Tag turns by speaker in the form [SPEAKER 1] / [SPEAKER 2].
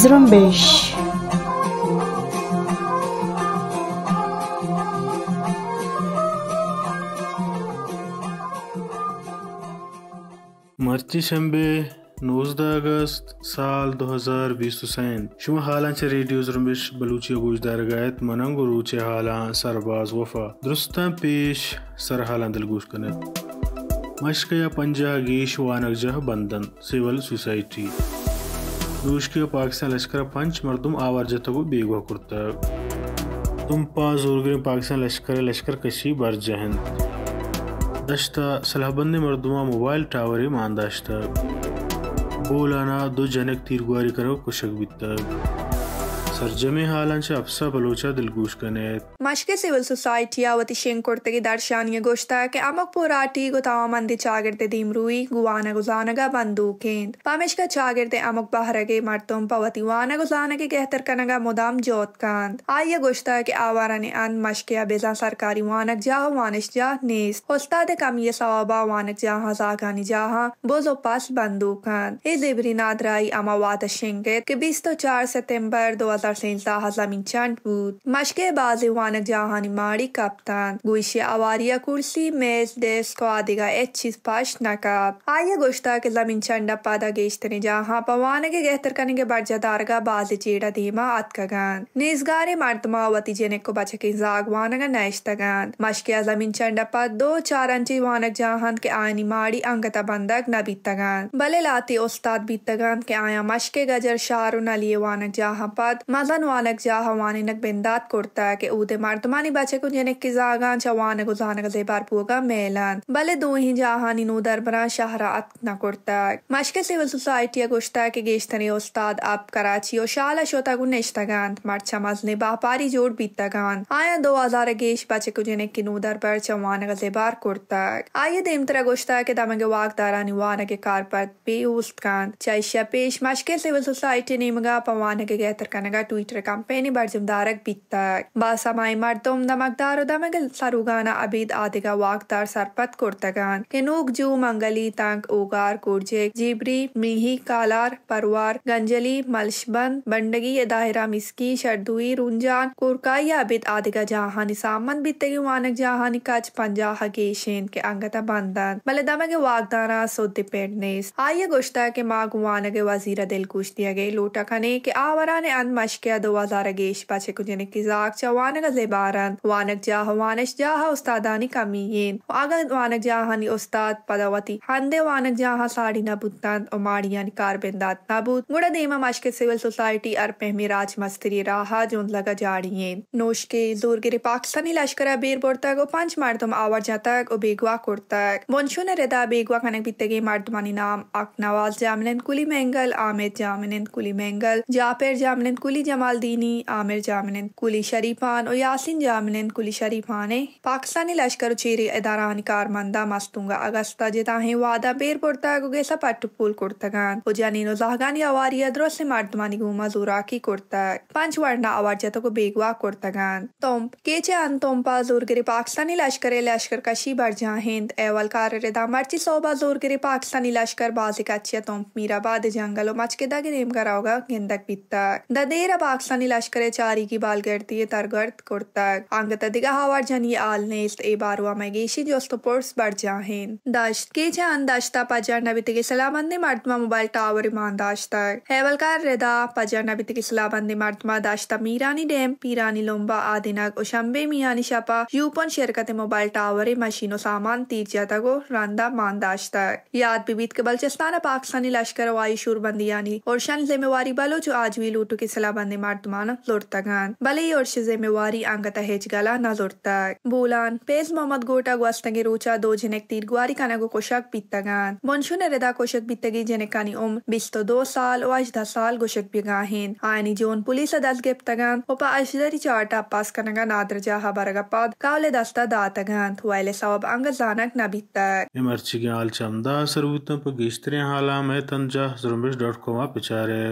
[SPEAKER 1] zrumbeş
[SPEAKER 2] Martişembe 9 اگست سال 2025 شما حالانچە رادیۆ زرمبش بەلوچی گۆشدارگایەت مەەنگ و روچێ حالان سەرباز وەفا درستان پێش سەر حالان دلگۆشکنە. مشکە پەنجاگی شوانەکجەه بندن سیول سوسایتی. نوشکە پاکستان لەشکرە پنج مردم ئاوارجەتەبوو بێگوە کورتە. دمپا زۆرگرین پاکستان لەشکرە لەشکر کەشی بەرجەهند. دەشتا سەلابندی مردمە موبایل تاوەری ماداشتە. ಬೋಲನ ಅದು ಜನಕ್ಕೆ ತಿರುಗಾರಿಕರ ಕುಶಕ್ ಬಿದ್ದಾಗ सरजमे हालांचे अपसा बलोचा दिलगुश कने
[SPEAKER 1] मशके सिविल सोसाइटी आवती शेंकोरते की दर्शानीय गोष्टा के अमक पोराटी को तावा मंदी चागर ते दीम गुजाना का बंदू केंद पामेश का चागर अमक बाहर के मर्तों पावती वाना गुजाना के कहतर कनगा मुदाम जोत कांद आये गोष्टा के आवारा ने अन मशके अबेजा सरकारी वानक जाह वानिश जाह नेस होस्ता दे कम ये सवाबा वानक जाह जागानी जाह बोजो पास बंदू कांद इजिबरी नादराई अमावाद शेंकेत के बीस तो चार सितम्बर दो हजार ترسين ساحة لامينچان بود مشق بازیوان جهانیماری کپتان گویشی آواریا کرسی میز دست و دیگر چیز پاش نکاب آیا گوشتا که زمین چند پادا گیشتنی جاها پوانگه گهترکنگه برجدارگا بازی چیڑا دیما اتکگان نیزگاری مردما وتی جنکو بچکی زاگوانگه نشتگان مشکی زمین چند پا दो चार अंची वानक जहान के आयनी माड़ी अंगत बंदक न बीतगान भले लाती उस्ताद बीतगान के आया मश के गजर शारू न लिए वानक जहां पद Maadlan jahavaaninak bendaat kurtaake uude martumani bache kunjenek kizaagan chawaane guzaane gaze barpuga melan bale dohin jahani nu darbara shahra atna kurtaak mashke civil society agushta ke geishtani ustad ab Karachi और शाला शोता को नेश्तागान मर्चा मजने बापारी जोड़ बीतगान आया दो हजार गेश बचे कुछ ने किनूदर पर चवान गजे बार कुर्ता आये देम तरह गोश्ता के दमगे वागदारा निवान के कार पर भी उस्तकान चाइशा पेश मशके सिविल सोसाइटी नीमगा पवान के गैतर कनगा Twitter-kampanya berjumdarak bitti. Basamay mardom damakdar damagil sarugana abid adiga vaqtar sarpat kurtagan. Kenuk ju mangali tank ugar kurjek jibri mihi kalar parwar ganjali malshban बंडगी दाहिरा मिस्की शरदुई रुंजान कुरकाई अबिद आदिगा जहानी सामन बीतेगी वानक जहानी कच पंजा हगेशेन के अंगता बंदन मलदामा के वागदाना सोते पेटनेस आये गुश्ता के माँ गुवाना के वजीरा दिल कुछ दिया गई लोटा खने के आवरा ने अन કે આ દવાજાર ગેશ પાછે કુજેને કઝાક ચવાન ને ગઝબારન વાનક જા હવાને શજા ઉસ્તાદની કામીયે આગર વાનક જા હની ઉસ્તાદ પદાવતી હાં દે વાનક જા સાડીના બુતાં ઓમાડીયન કારબંદા તાબૂત ગુડ દેમા મશક સિવિલ સોસાયટી અર પહેમી રાજ મસ્ત્રીરાહા જો લગા જા રહીએ નોશકે દૂરગરી પાકિસ્તાની લશ્કરા બેરબોર્તા ગો 5 માર્તમ આવર જાતક ઉબેગવા કુર્તક વંછુને રદા બેગવા ખાને બીતેગે માર્તમાની નામ અકનવાલ જામલન કુલી મેંગલ આમિત જામલન કુલી મેંગલ જાફેર જામલન કુલી Jamal Dini, Amir Jaminin, Kuli Sharifan और यासिन जामिन कुली शरीफान ने पाकिस्तानी लश्कर चेरी इदारान कारमंदा मस्तुंगा अगस्ता जिताहें वादा बेर पुरता गुगेसा पट पुल कुर्तगान और उजानी नुजागानी अवारी से मर्दमानी गुमा जोरा की कुर्ता पंच वर्णा आवार जतो को बेगवा कुर्तगान तोम केचे अन तोम्पा गिरे पाकिस्तानी लश्कर लश्कर कशी बर हिंद एवल कार रिदा मर्ची सोबा जोर गिरे पाकिस्तानी लश्कर बाजी कच्चिया तोम मीराबाद जंगलो मचके दगे नेम कराओगा गेंदक बित्ता ददेर मेरा पाकिस्तानी लश्कर चारी की बाल गर्ती है तरगर्द कुर्ता अंग तदिगा हवार जनी आल ने इस ए बार गेशी जो तो पोर्स बढ़ जाहे दश्त के जा दश्ता पजर नबी तिगी सलाबंदी मर्दमा मोबाइल टावर मान दाश्ता हेवल कार रेदा पजर नबी तिगी सलाबंदी मर्दमा दाश्ता मीरानी डैम पीरानी लोम्बा आदि नग उशंबे मियानी शपा यूपन शिरकत मोबाइल टावर ए मशीनों सामान तीर जाता को रंदा मान दाश्ता याद बिबीत के बलचस्ताना पाकिस्तानी लश्कर वायु शुरबंदी यानी और शन जिम्मेवारी बलो जो आज भी लूटू की सलाबंदी bandy mardumana lortagan. Bali yorshize mewari angata hejgala na lortak. Bulan, pez Mohammad Gota gwasnagi rucha do jenek tir gwari kanago koshak bittagan. Monshune reda koshak bittagi jenekani um 22 saal o 18 saal goshak bigahin. Aini jon police adas geptagan opa ashdari charta pas kanaga nadraja habaragapad kavle dasta datagan. Thuaile sawab angazanak nabittak.
[SPEAKER 2] Emarchigi alchamda sarvutan pagistre hala mehtanja zrumish.com pichare.